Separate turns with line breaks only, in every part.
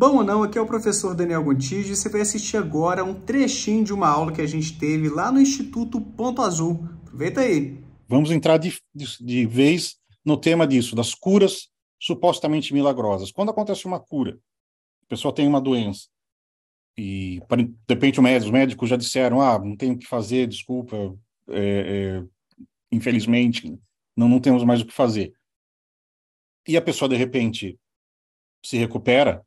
Bom ou não, aqui é o professor Daniel Gontijo e você vai assistir agora um trechinho de uma aula que a gente teve lá no Instituto Ponto Azul. Aproveita aí. Vamos entrar de, de, de vez no tema disso, das curas supostamente milagrosas. Quando acontece uma cura, a pessoa tem uma doença e, de repente, médico, os médicos já disseram, ah, não tem o que fazer, desculpa, é, é, infelizmente, não, não temos mais o que fazer. E a pessoa, de repente, se recupera,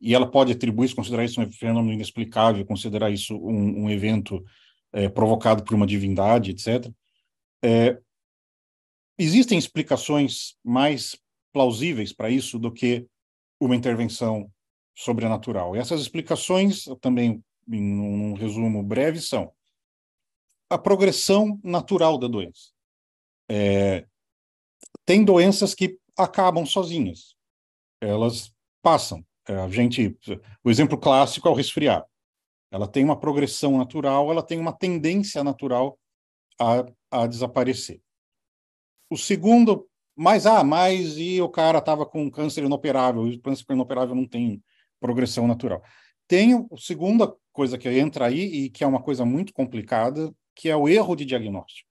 e ela pode atribuir isso, considerar isso um fenômeno inexplicável, considerar isso um, um evento é, provocado por uma divindade, etc. É, existem explicações mais plausíveis para isso do que uma intervenção sobrenatural. E essas explicações, também num resumo breve, são a progressão natural da doença. É, tem doenças que acabam sozinhas, elas passam. É, a gente, o exemplo clássico é o resfriar. Ela tem uma progressão natural, ela tem uma tendência natural a, a desaparecer. O segundo, mais ah, mais e o cara estava com câncer inoperável, e o câncer inoperável não tem progressão natural. Tem a segunda coisa que entra aí e que é uma coisa muito complicada, que é o erro de diagnóstico.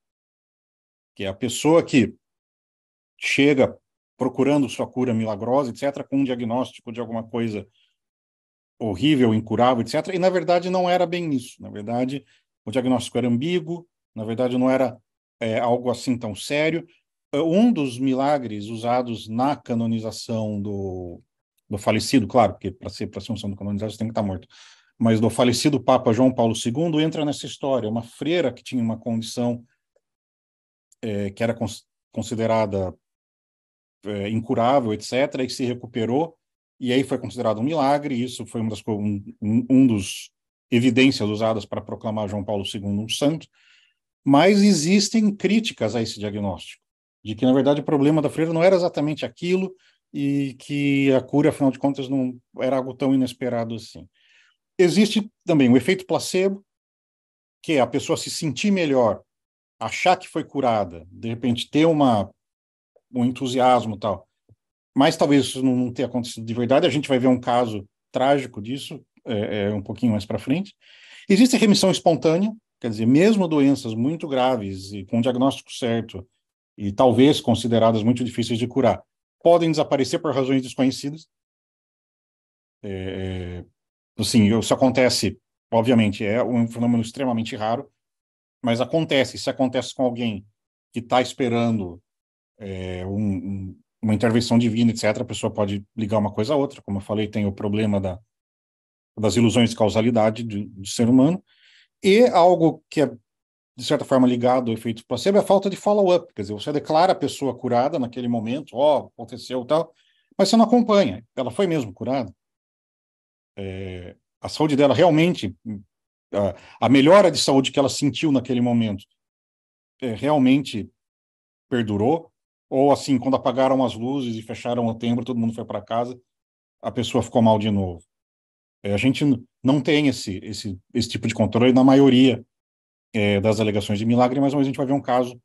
Que é a pessoa que chega procurando sua cura milagrosa, etc., com um diagnóstico de alguma coisa horrível, incurável, etc. E na verdade não era bem isso. Na verdade, o diagnóstico era ambíguo, na verdade não era é, algo assim tão sério. Um dos milagres usados na canonização do, do falecido, claro, porque para ser para ser um santo canonizado você tem que estar tá morto, mas do falecido Papa João Paulo II entra nessa história. Uma freira que tinha uma condição é, que era cons considerada é, incurável, etc., e se recuperou, e aí foi considerado um milagre, isso foi uma das um, um dos evidências usadas para proclamar João Paulo II um santo, mas existem críticas a esse diagnóstico, de que, na verdade, o problema da freira não era exatamente aquilo, e que a cura, afinal de contas, não era algo tão inesperado assim. Existe também o efeito placebo, que é a pessoa se sentir melhor, achar que foi curada, de repente ter uma o entusiasmo e tal. Mas talvez isso não tenha acontecido de verdade. A gente vai ver um caso trágico disso é, é um pouquinho mais para frente. Existe remissão espontânea, quer dizer, mesmo doenças muito graves e com diagnóstico certo e talvez consideradas muito difíceis de curar, podem desaparecer por razões desconhecidas. É, é assim, isso acontece, obviamente, é um fenômeno extremamente raro, mas acontece. Se acontece com alguém que está esperando é, um, uma intervenção divina, etc., a pessoa pode ligar uma coisa a outra. Como eu falei, tem o problema da, das ilusões de causalidade do, do ser humano. E algo que é, de certa forma, ligado ao efeito placebo é a falta de follow-up. Quer dizer, você declara a pessoa curada naquele momento, ó, oh, aconteceu tal, mas você não acompanha. Ela foi mesmo curada. É, a saúde dela realmente, a, a, melhora de saúde que ela sentiu naquele momento é, realmente perdurou. Ou assim, quando apagaram as luzes e fecharam o tempo, todo mundo foi para casa, a pessoa ficou mal de novo. É, a gente não tem esse, esse, esse tipo de controle na maioria é, das alegações de milagre, mas, mas a gente vai ver um caso,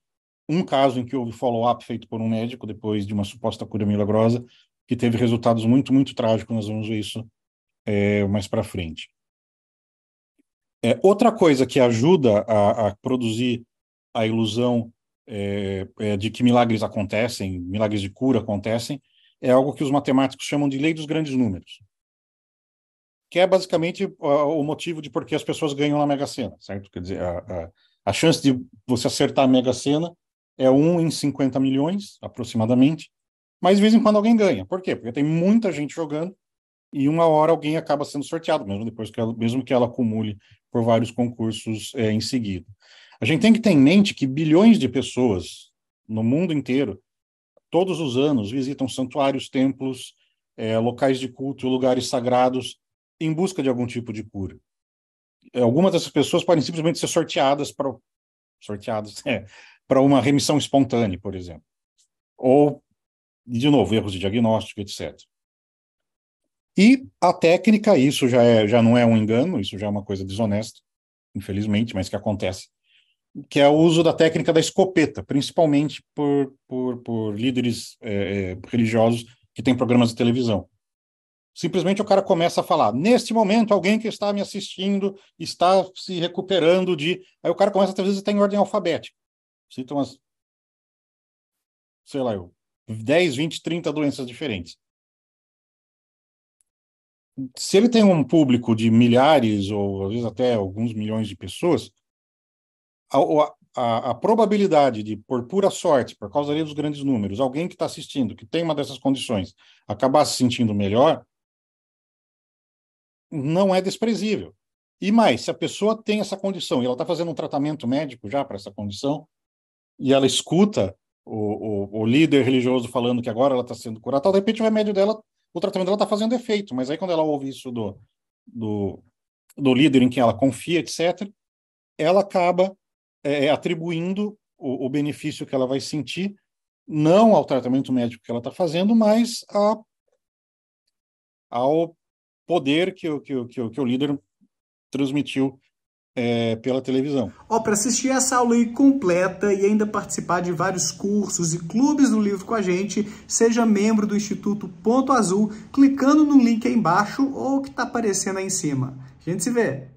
um caso em que houve follow-up feito por um médico depois de uma suposta cura milagrosa, que teve resultados muito, muito trágicos, nós vamos ver isso é, mais para frente. É, outra coisa que ajuda a, a, produzir a ilusão é, é, de que milagres acontecem, milagres de cura acontecem, é algo que os matemáticos chamam de lei dos grandes números, que é basicamente uh, o motivo de por que as pessoas ganham na Mega Sena, certo? Quer dizer, a, a, a chance de você acertar a Mega Sena é 1 em 50 milhões, aproximadamente, mas de vez em quando alguém ganha. Por quê? Porque tem muita gente jogando e uma hora alguém acaba sendo sorteado, mesmo depois que ela, mesmo que ela acumule por vários concursos é, em seguida. A gente tem que ter em mente que bilhões de pessoas no mundo inteiro, todos os anos, visitam santuários, templos, é, locais de culto, lugares sagrados, em busca de algum tipo de cura. É, algumas dessas pessoas podem simplesmente ser sorteadas para sorteadas é, uma remissão espontânea, por exemplo, ou de novo erros de diagnóstico, etc. E a técnica, isso já é, já não é um engano, isso já é uma coisa desonesta, infelizmente, mas que acontece que é o uso da técnica da escopeta, principalmente por, por, por líderes é, é, religiosos que têm programas de televisão. Simplesmente o cara começa a falar: neste momento, alguém que está me assistindo está se recuperando de. Aí o cara começa, às vezes, até em ordem alfabética. Citam as. sei lá, eu, 10, 20, 30 doenças diferentes. Se ele tem um público de milhares, ou às vezes até alguns milhões de pessoas, a, a, a, probabilidade de, por pura sorte, por causa dos grandes números, alguém que está assistindo, que tem uma dessas condições, acabar se sentindo melhor, não é desprezível. E mais, se a pessoa tem essa condição e ela está fazendo um tratamento médico já para essa condição, e ela escuta o, o, o, líder religioso falando que agora ela está sendo curada, tal, de repente o remédio dela, o tratamento dela está fazendo efeito, mas aí quando ela ouve isso do, do, do líder em quem ela confia, etc., ela acaba é, é, atribuindo o, o, benefício que ela vai sentir, não ao tratamento médico que ela está fazendo, mas a, ao poder que, o, que, o, que, o, que o líder transmitiu é, pela televisão. Ó, oh, para assistir essa aula aí completa e ainda participar de vários cursos e clubes do livro com a gente, seja membro do Instituto Ponto Azul, clicando no link aí embaixo ou que está aparecendo aí em cima. A gente se vê!